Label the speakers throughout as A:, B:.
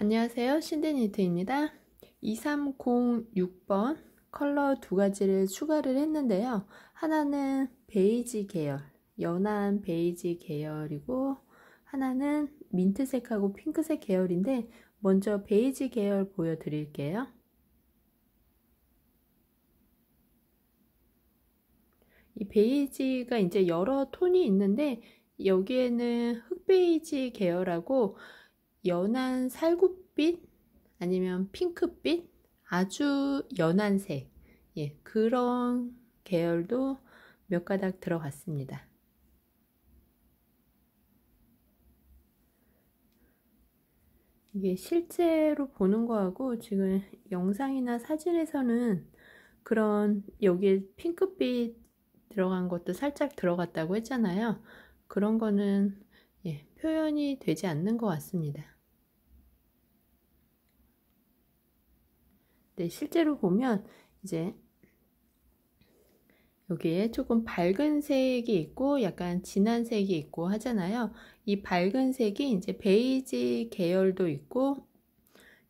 A: 안녕하세요. 신디니트입니다. 2306번 컬러 두 가지를 추가를 했는데요. 하나는 베이지 계열, 연한 베이지 계열이고 하나는 민트색하고 핑크색 계열인데 먼저 베이지 계열 보여드릴게요. 이 베이지가 이제 여러 톤이 있는데 여기에는 흑베이지 계열하고 연한 살구빛 아니면 핑크빛 아주 연한 색 예, 그런 계열도 몇 가닥 들어갔습니다. 이게 실제로 보는 거하고 지금 영상이나 사진에서는 그런 여기에 핑크빛 들어간 것도 살짝 들어갔다고 했잖아요. 그런 거는 예, 표현이 되지 않는 것 같습니다. 근데 네, 실제로 보면 이제 여기에 조금 밝은 색이 있고 약간 진한 색이 있고 하잖아요. 이 밝은 색이 이제 베이지 계열도 있고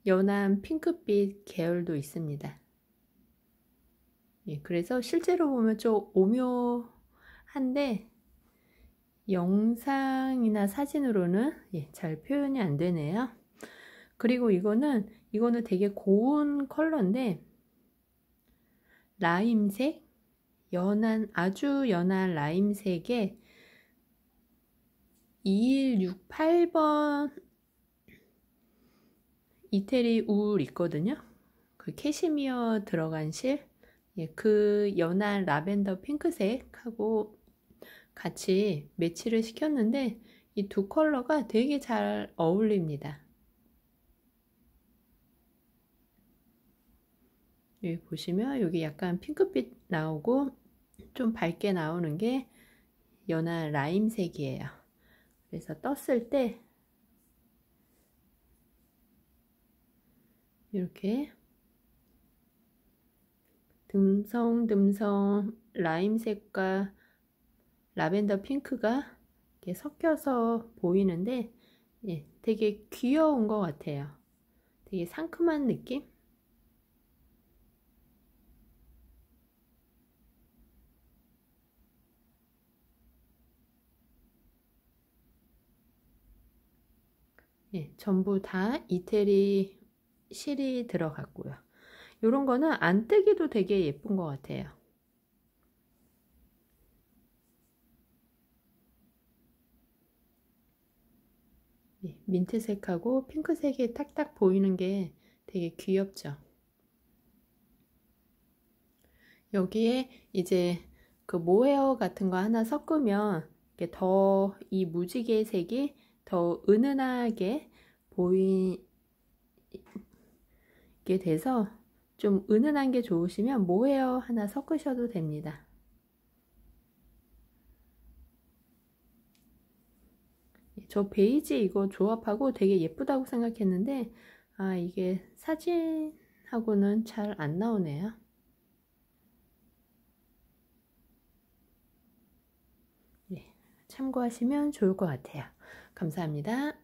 A: 연한 핑크빛 계열도 있습니다. 예, 그래서 실제로 보면 좀 오묘한데 영상이나 사진으로는 예, 잘 표현이 안 되네요. 그리고 이거는 이거는 되게 고운 컬러인데 라임색 연한 아주 연한 라임색에 2168번 이태리 우울 있거든요. 그 캐시미어 들어간 실. 예, 그 연한 라벤더 핑크색하고 같이 매치를 시켰는데 이 두 컬러가 되게 잘 어울립니다. 여기 예, 보시면 여기 약간 핑크빛 나오고 좀 밝게 나오는 게 연한 라임색이에요. 그래서 떴을 때 이렇게 듬성듬성 라임색과 라벤더 핑크가 이렇게 섞여서 보이는데 예, 되게 귀여운 것 같아요. 되게 상큼한 느낌? 예, 전부 다 이태리 실이 들어갔고요. 이런 거는 안 뜨기도 되게 예쁜 것 같아요. 예, 민트색하고 핑크색이 딱딱 보이는 게 되게 귀엽죠. 여기에 이제 그 모헤어 같은 거 하나 섞으면 더 이 무지개 색이 더 은은하게 보이게 돼서 좀 은은한 게 좋으시면 모헤어 하나 섞으셔도 됩니다. 저 베이지 이거 조합하고 되게 예쁘다고 생각했는데 아 이게 사진하고는 잘 안 나오네요. 예, 참고하시면 좋을 것 같아요. 감사합니다.